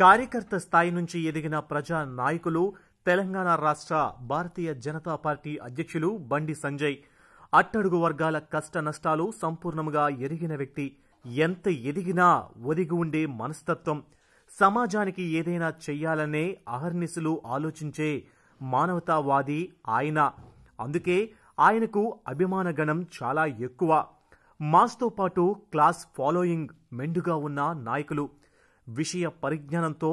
కార్యకర్త స్థాయి నుంచి ఎదిగిన ప్రజా నాయకులు తెలంగాణ రాష్ట్ర భారతీయ జనతా పార్టీ అధ్యక్షులు బండి సంజయ్ అట్టడుగు వర్గాల కష్ట నష్టాలు సంపూర్ణంగా ఎరిగిన వ్యక్తి ఎంత ఎదిగినా ఒదిగి ఉండే మనస్తత్వం సమాజానికి ఏదైనా చెయ్యాలనే అహర్నిశలు ఆలోచించే మానవతావాది ఆయన అందుకే ఆయనకు అభిమానగణం చాలా ఎక్కువ మాస్తో పాటు క్లాస్ ఫాలోయింగ్ మెండుగా ఉన్న నాయకులు విషయ పరిజ్ఞానంతో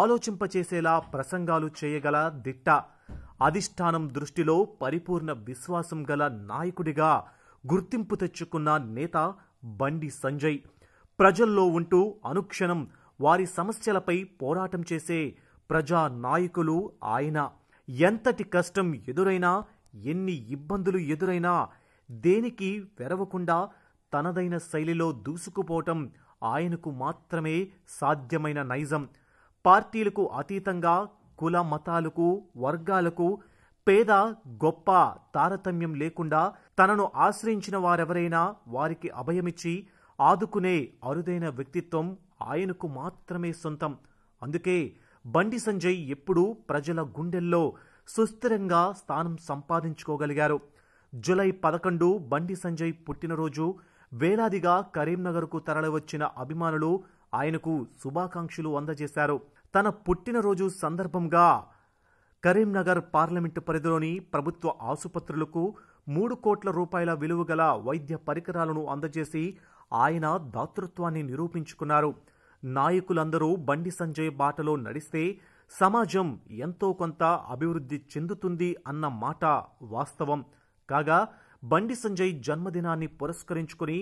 ఆలోచింపచేసేలా ప్రసంగాలు చేయగల దిట్ట అధిష్టానం దృష్టిలో పరిపూర్ణ విశ్వాసం గల నాయకుడిగా గుర్తింపు తెచ్చుకున్న నేత బండి సంజయ్ ప్రజల్లో ఉంటూ అనుక్షణం వారి సమస్యలపై పోరాటం చేసే ప్రజా నాయకులు ఆయన ఎంతటి కష్టం ఎదురైనా ఎన్ని ఇబ్బందులు ఎదురైనా దేనికి వెరవకుండా తనదైన శైలిలో దూసుకుపోవటం ఆయనకు మాత్రమే సాధ్యమైన నైజం పార్టీలకు అతీతంగా కుల మతాలకు వర్గాలకు పేద గొప్ప తారతమ్యం లేకుండా తనను ఆశ్రయించిన వారెవరైనా వారికి అభయమిచ్చి ఆదుకునే అరుదైన వ్యక్తిత్వం ఆయనకు మాత్రమే సొంతం అందుకే బండి సంజయ్ ఎప్పుడూ ప్రజల గుండెల్లో సుస్థిరంగా స్థానం సంపాదించుకోగలిగారు జులై పదకొండు బండి సంజయ్ పుట్టినరోజు వేలాదిగా కరీంనగర్కు తరలివచ్చిన అభిమానులు ఆయనకు శుభాకాంక్షలు అందజేశారు తన పుట్టినరోజు సందర్భంగా కరీంనగర్ పార్లమెంటు పరిధిలోని ప్రభుత్వ ఆసుపత్రులకు మూడు కోట్ల రూపాయల విలువగల వైద్య పరికరాలను అందజేసి ఆయన దాతృత్వాన్ని నిరూపించుకున్నారు నాయకులందరూ బండి సంజయ్ బాటలో నడిస్తే సమాజం ఎంతో కొంత అభివృద్ధి చెందుతుంది అన్న మాట వాస్తవం కాగా బండి సంజయ్ జన్మదినాన్ని పురస్కరించుకుని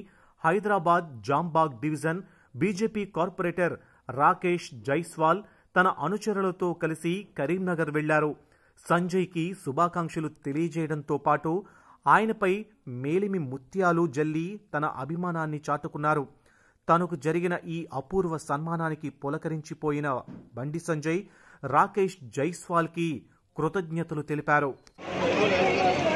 Hyderabad Jambagh division BJP corporator Rakesh Jaiswal తన అనుచరులతో కలిసి కరీంనగర్ వెళ్లారు సంజయ్కి శుభాకాంక్షలు తెలియజేయడంతో పాటు ఆయనపై మేలిమి ముత్యాలు జల్లి తన అభిమానాన్ని చాటుకున్నారు తనకు జరిగిన ఈ అపూర్వ సన్మానానికి పులకరించిపోయిన బండి సంజయ్ రాకేష్ జైస్వాల్కి కృతజ్ఞతలు తెలిపారు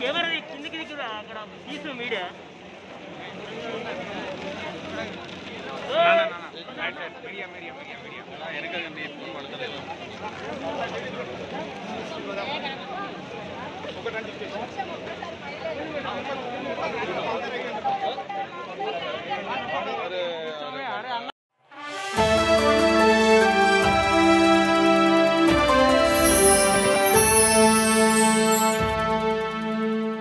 కెమెరా కిందకి దిక్కురా అక్కడ తీసు media media media media media ఎనకండి ఫోన్ పడతలేదు ఒకటి